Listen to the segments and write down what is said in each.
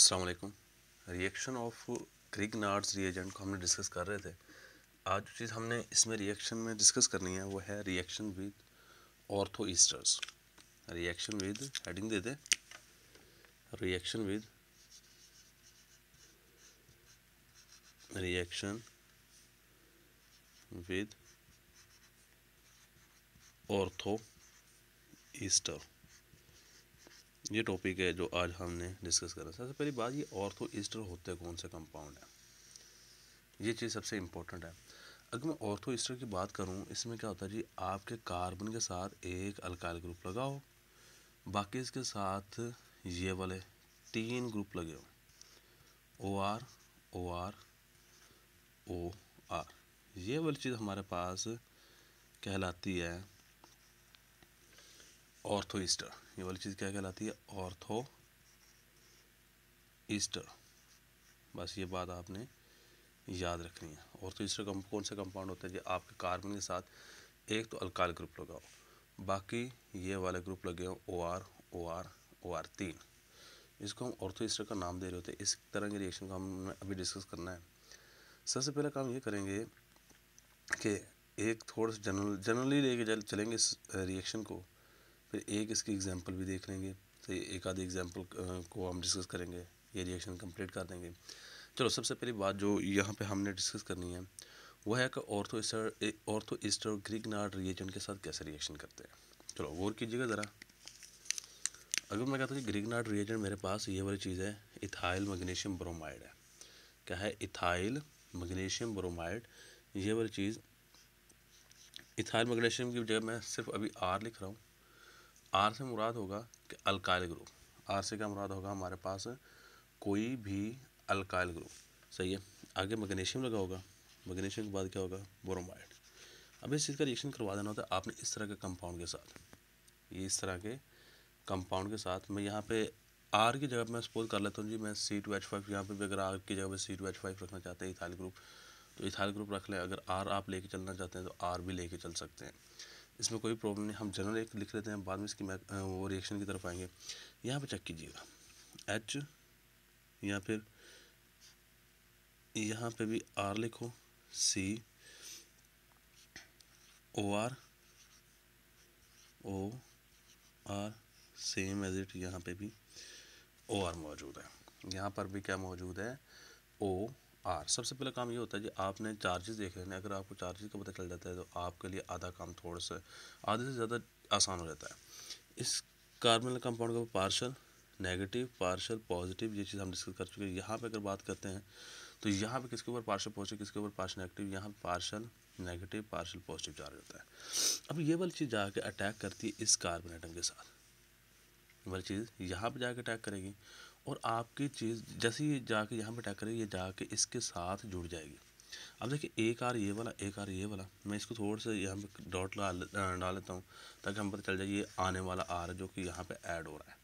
असलकुम reaction of Grignard's reagent को हमने डिस्कस कर रहे थे आज जो चीज़ हमने इसमें रिएक्शन में डिस्कस करनी है वो है reaction with orthoesters reaction with heading दे दे reaction with reaction with orthoester ये टॉपिक है जो आज हमने डिस्कस करा सबसे पहली बात ये ऑर्थो ईस्टर होते कौन से कंपाउंड है ये चीज़ सबसे इम्पोर्टेंट है अगर मैं ऑर्थो ईस्टर की बात करूँ इसमें क्या होता है जी आपके कार्बन के साथ एक अल्काइल ग्रुप लगा हो बाकी इसके साथ ये वाले तीन ग्रुप लगे हो O R O R O R ये वाली चीज़ हमारे पास कहलाती है ऑर्थो तो ईस्टर ये वाली चीज़ क्या कहलाती है ऑर्थो तो ईस्टर बस ये बात आपने याद रखनी है ऑर्थो तो ईस्टर कम, कौन से कंपाउंड होता है जो आपके कार्बन के साथ एक तो अल्काइल ग्रुप लगाओ बाकी ये वाले ग्रुप लगे हो O R O R O R तीन इसको हम ऑर्थो ईस्टर का नाम दे रहे होते हैं इस तरह के रिएक्शन को हमें अभी डिस्कस करना है सबसे पहला काम ये करेंगे कि एक थोड़ा सा जनरल जनरली लेके चलेंगे इस रिएक्शन को फिर एक इसकी एग्जांपल भी देख लेंगे तो एक आधी एग्जांपल को हम डिस्कस करेंगे ये रिएक्शन कंप्लीट कर देंगे चलो सबसे पहली बात जो यहाँ पे हमने डिस्कस करनी है वो है कि ortho ester ortho ester reagent के साथ कैसे रिएक्शन करते हैं चलो गौर कीजिएगा ज़रा अगर मैं कहता हूँ कि ग्रिगनार्ड रिएजेंट मेरे पास ये वाली चीज़ है इथाइल मैग्नीशियम ब्रोमाइड है क्या है इथाइल मैग्नीशियम ब्रोमाइड ये वाली चीज़ इथाइल मैग्नीशियम की जगह मैं सिर्फ अभी आर लिख रहा हूँ आर से मुराद होगा कि अल्काइल ग्रुप आर से क्या मुराद होगा हमारे पास कोई भी अल्काइल ग्रुप सही है आगे मैग्नीशियम लगा होगा मैग्नीशियम के बाद क्या होगा बोरोमाइड अब इस चीज़ का रिएक्शन करवा देना होता है आपने इस तरह के कंपाउंड के साथ ये इस तरह के कंपाउंड के साथ मैं यहाँ पे आर की जगह मैं सपोज कर लेता हूँ जी मैं सी टू एच फाइव यहाँ पर भी अगर आर की जगह पर सी टू एच फाइव रखना चाहते हैं इथाइल ग्रुप तो इथाइल ग्रुप रख लें अगर आर आप लेके चलना चाहते हैं तो आर भी लेके चल सकते हैं इसमें कोई प्रॉब्लम नहीं हम जनरल एक लिख लेते हैं बाद में इसकी वो रिएक्शन की तरफ आएंगे यहाँ पे चेक कीजिएगा एच या फिर यहाँ पे भी आर लिखो C O R O R same as it यहाँ पे भी ओ आर मौजूद है यहाँ पर भी क्या मौजूद है ओ आर सबसे पहला काम ये होता है जी आपने चार्जेस देख लेने अगर आपको चार्जेस का पता चल जाता है तो आपके लिए आधा काम थोड़ा सा आधे से ज़्यादा आसान हो जाता है इस कार्बन कंपाउंड का पार्शल नेगेटिव पार्शल पॉजिटिव ये चीज़ हम डिस्कस कर चुके हैं यहाँ पे अगर बात करते हैं तो यहाँ पे किसके ऊपर पार्शल पॉजिटिव किसके ऊपर पार्शल नेगेटिव यहाँ partial negative partial positive charge होता है अब ये वाली चीज़ जाके अटैक करती है इस कार्बन आइटम के साथ वाली चीज़ यहाँ पर जाकर अटैक करेगी और आपकी चीज़ जैसे ये जाके यहाँ पर टकरे ये जाके इसके साथ जुड़ जाएगी अब देखिए एक आर ये वाला एक आर ये वाला मैं इसको थोड़ा सा यहाँ पे डॉट डाल लेता हूँ ताकि हम पता चल जाए ये आने वाला आर जो कि यहाँ पे ऐड हो रहा है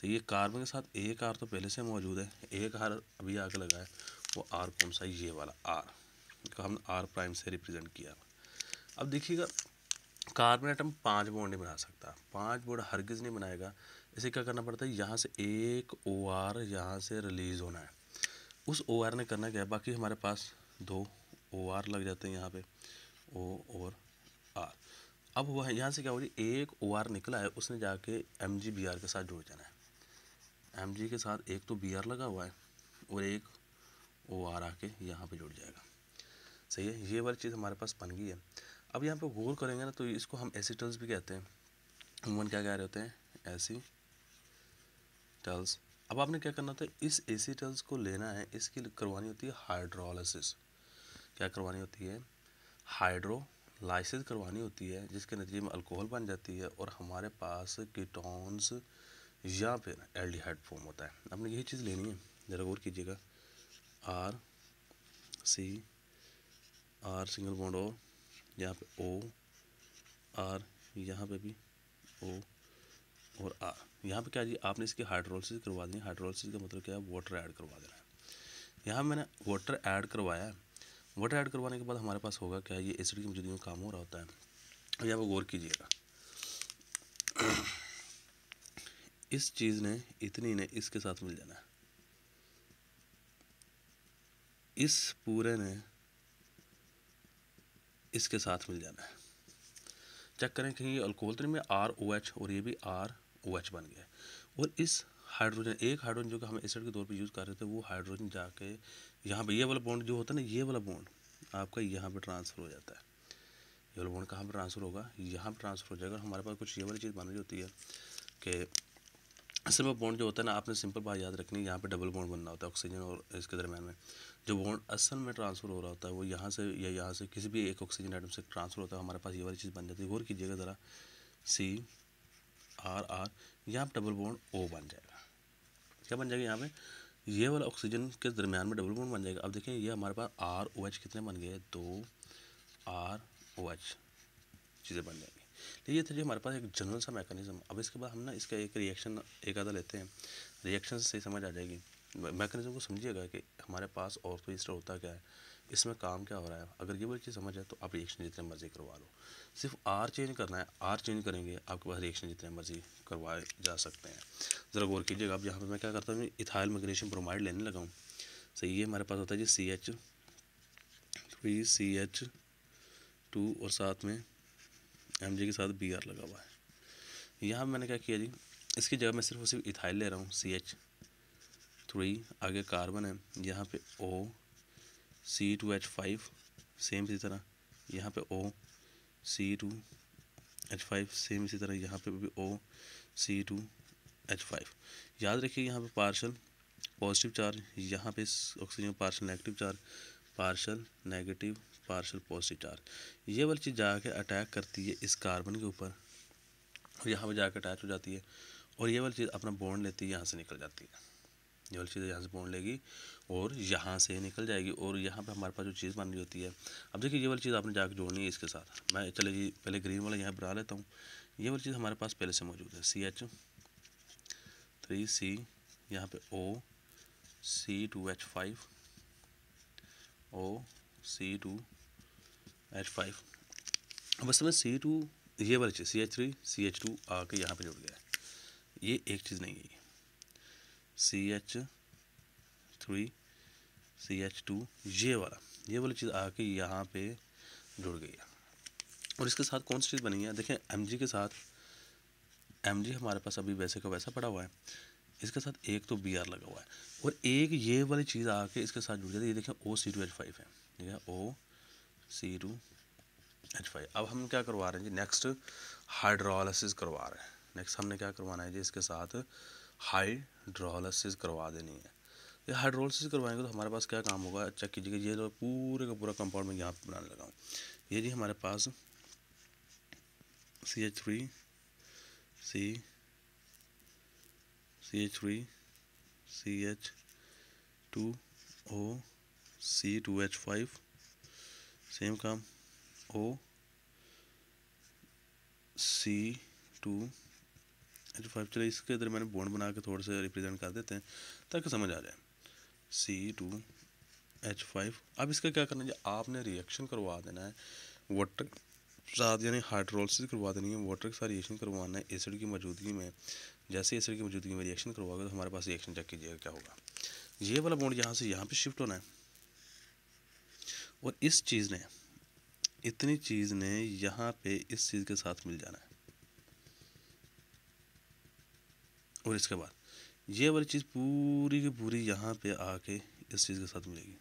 तो ये कार्बन के साथ एक आर तो पहले से मौजूद है एक आर अभी आके लगा है वो आर कौन सा ये वाला आर हमने आर प्राइम से रिप्रेजेंट किया अब देखिएगा कार्बन आइटम पाँच बोर्ड नहीं बना सकता पाँच बोर्ड हरगिज़ नहीं बनाएगा इसे क्या करना पड़ता है यहाँ से एक ओ आर यहाँ से रिलीज़ होना है उस ओ आर ने करना क्या है बाकी हमारे पास दो ओ आर लग जाते हैं यहाँ पे ओ और आर अब वह यहाँ से क्या हो रही है एक ओ आर निकला है उसने जाके एम जी बी आर के साथ जुड़ जाना है एम जी के साथ एक तो बी आर लगा हुआ है और एक ओ आर आके यहाँ पर जुड़ जाएगा सही है ये वाली चीज़ हमारे पास बन गई है अब यहाँ पर गौर करेंगे ना तो इसको हम एसिटल्स भी कहते हैं उमूमन क्या कह रहे होते हैं ऐसी टल्स अब आपने क्या करना था इस ए सी टल्स को लेना है इसकी करवानी होती है हाइड्रोलाइसिस क्या करवानी होती है हाइड्रोलाइसिस करवानी होती है जिसके नतीजे में अल्कोहल बन जाती है और हमारे पास कीटोन्स या फिर एल्डिहाइड फॉर्म होता है आपने यही चीज़ लेनी है ज़रा गौर कीजिएगा R C R single bond O यहाँ पे ओ आर यहाँ पे भी ओ और आ, यहाँ पे क्या जी आपने इसकी हाइड्रोलिस करवा दी हाइड्रोलिस का मतलब क्या है वाटर ऐड करवा देना है यहाँ मैंने वाटर ऐड करवाया है वाटर ऐड करवाने के बाद हमारे पास होगा क्या ये एसिड की मौजूदगी में काम हो रहा होता है यहाँ पर गौर कीजिएगा इस चीज़ ने इतनी ने इसके साथ मिल जाना है इस पूरे ने इसके साथ मिल जाना है चेक करें कहीं अल्कोहल तो नहीं आर ओ एच और ये भी आर ओ OH बन गया और इस हाइड्रोजन एक हाइड्रोजन जो कि हम एसिड के तौर पे यूज़ कर रहे थे वो हाइड्रोजन जाके यहाँ पे ये वाला बॉन्ड जो होता है ना ये वाला बॉन्ड आपका यहाँ पे ट्रांसफ़र हो जाता है ये वाला बॉन्ड कहाँ पर ट्रांसफ़र होगा यहाँ पर ट्रांसफ़र हो जाएगा हमारे पास कुछ ये वाली चीज़ बनानी होती है कि असल में बॉन्ड जो होता है ना आपने सिंपल बात याद रखनी है यहाँ पर डबल बॉन्ड बनना होता है ऑक्सीजन और इसके दरमियान में जो बॉन्ड असल में ट्रांसफ़र हो रहा होता है वो यहाँ से या यहाँ से किसी भी एक ऑक्सीजन आइटम से ट्रांसफ़र होता है हमारे पास ये वाली चीज़ बन जाती है गौर कीजिएगा ज़रा सी आर आर यहाँ पर डबल बॉन्ड ओ बन जाएगा क्या बन जाएगा यहाँ पे ये वाला ऑक्सीजन के दरमियान में डबल बॉन्ड बन जाएगा अब देखें ये हमारे पास आर ओ एच कितने बन गए दो आर ओ एच चीज़ें बन जाएंगी तो ये थे हमारे पास एक जनरल सा मैकेनिज़्म अब इसके बाद हम ना इसका एक रिएक्शन एक आधा लेते हैं रिएक्शन से समझ आ जाएगी मैकेनिज़्म को समझिएगा कि हमारे पास ऑर्थोइस्टर होता क्या है इसमें काम क्या हो रहा है अगर ये वाली चीज़ समझ है तो आप रिएक्शन जितने मर्जी करवा लो सिर्फ आर चेंज करना है आर चेंज करेंगे आपके पास रिएक्शन जितने मर्जी करवाए जा सकते हैं ज़रा गौर कीजिएगा आप यहाँ पर मैं क्या करता हूँ इथाइल मैग्नीशियम ब्रोमाइड लेने लगा हूँ सही है हमारे पास होता है जी C H three C H two और साथ में एम के साथ बी आर लगा हुआ है यहाँ मैंने क्या किया जी इसकी जगह मैं सिर्फ और सिर्फ इथाइल ले रहा हूँ सी एच थ्री आगे कार्बन है यहाँ पे O C two H five same इसी तरह यहाँ पे O C two H five same इसी तरह यहाँ पे भी O C two H five याद रखिए यहाँ पे पार्शल पॉजिटिव चार्ज यहाँ पे oxygen partial negative charge partial negative partial positive charge ये वाली चीज़ जाकर अटैक करती है इस कार्बन के ऊपर और यहाँ पर जाकर अटैच हो जाती है और ये वाली चीज़ अपना बॉन्ड लेती है यहाँ से निकल जाती है ये वाली चीज़ यहाँ से बोन लेगी और यहाँ से निकल जाएगी और यहाँ पे हमारे पास जो चीज़ बननी होती है अब देखिए ये वाली चीज़ आपने जाकर जोड़नी है इसके साथ मैं चले जी पहले ग्रीन वाला यहाँ बना लेता हूँ ये वाली चीज़ हमारे पास पहले से मौजूद है सी एच थ्री सी यहाँ पे O C two H five O C two H five बस में सी टू ये वाली चीज़ C H three C H two आके यहाँ पर जुड़ गया ये एक चीज़ नहीं है C H three C H two ये वाला ये वाली चीज़ आके यहाँ पे जुड़ गई है और इसके साथ कौन सी चीज़ बनी है देखें एम के साथ एम हमारे पास अभी वैसे का वैसा पड़ा हुआ है इसके साथ एक तो बी आर लगा हुआ है और एक ये वाली चीज़ आके इसके साथ जुड़ जाती है ये देखें O C two H five है ठीक है O C two H five अब हम क्या करवा रहे हैं जी नेक्स्ट हाइड्रोलिस करवा रहे हैं नेक्स्ट हमने क्या करवाना है जी इसके साथ हाई ड्रॉलिसिस करवा देनी है ये हाइड्रोलिसिस करवाएंगे तो हमारे पास क्या काम होगा चेक अच्छा, कीजिएगा ये जो पूरे का पूरा कंपाउंड में यहाँ पर बनाने लगा हूँ ये जी हमारे पास C H three C C H three C H two O C two H five same काम O C two three five चले इसके अंदर मैंने बॉन्ड बना के थोड़े से रिप्रेजेंट कर देते हैं ताकि समझ आ जाए सी टू एच फाइव अब इसका क्या करना है आपने रिएक्शन करवा देना है वाटर साथ यानी हाइड्रोलिस करवा देनी है वाटर के साथ रिएक्शन करवाना है एसिड की मौजूदगी में जैसे एसिड की मौजूदगी में रिएक्शन करवाओगे तो हमारे पास रिएक्शन चेक कीजिएगा क्या होगा ये वाला बॉन्ड यहाँ से यहाँ पे शिफ्ट होना है और इस चीज़ ने इतनी चीज़ ने यहाँ पे इस चीज़ के साथ मिल जाना है और इसके बाद ये वाली चीज़ पूरी की पूरी यहाँ पे आके इस चीज़ के साथ मिलेगी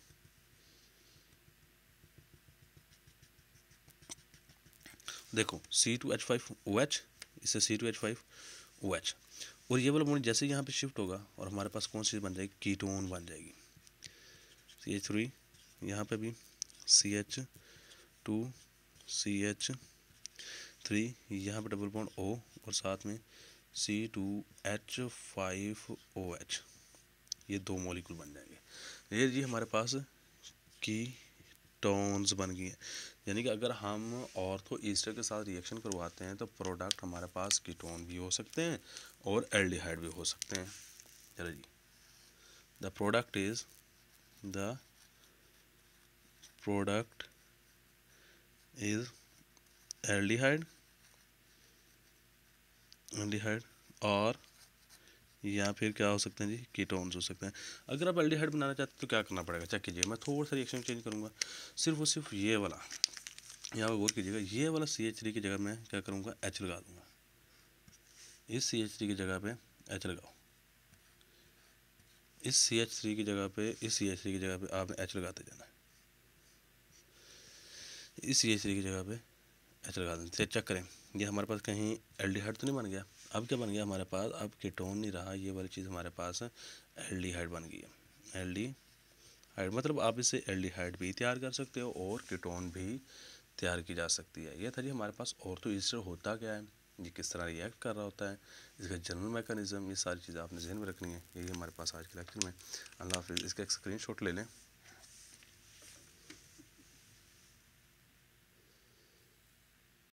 देखो C two H five O H इससे C two H five O H और ये वाला मोड जैसे यहाँ पे शिफ्ट होगा और हमारे पास कौन सी चीज़ बन जाएगी कीटोन बन जाएगी सी एच थ्री यहाँ पर भी C H two C H three यहाँ पर डबल बॉन्ड ओ और साथ में C two H five O H ये दो मॉलिक्यूल बन जाएंगे ये जी हमारे पास की टोन्स बन गई हैं यानी कि अगर हम तो ईस्टर के साथ रिएक्शन करवाते हैं तो प्रोडक्ट हमारे पास कीटोन भी हो सकते हैं और एल्डिहाइड भी हो सकते हैं चलो जी the product is the product is aldehyde aldehyde और या फिर क्या हो सकते हैं जी कीटोन्स हो सकते हैं अगर आप एल्डिहाइड बनाना चाहते हैं तो क्या करना पड़ेगा चेक कीजिए मैं थोड़ा सा रिएक्शन चेंज करूँगा सिर्फ और सिर्फ ये वाला यहाँ पर गौर कीजिएगा ये वाला सी एच थ्री की जगह मैं क्या करूँगा एच लगा दूँगा इस सी एच थ्री की जगह पे एच लगाओ इस सी एच थ्री की जगह पे इस सी एच थ्री की जगह पे आपने एच लगाते जाना है इस सी एच थ्री की जगह पे एच लगा देना चेक करें ये हमारे पास कहीं एल्डिहाइड तो नहीं बन गया अब क्या बन गया हमारे पास अब कीटोन नहीं रहा ये वाली चीज़ हमारे पास एल्डिहाइड बन गई है एल्डिहाइड मतलब आप इसे एल्डिहाइड भी तैयार कर सकते हो और कीटोन भी तैयार की जा सकती है यह था जी हमारे पास और तो ईस्टर होता क्या है ये किस तरह रिएक्ट कर रहा होता है इसका जनरल मेकानिज़म ये सारी चीज़ें आपने जहन में रखनी है यही हमारे पास आज के लेक्चर में अल्लाह हाफिज़ इसका एक स्क्रीन ले लें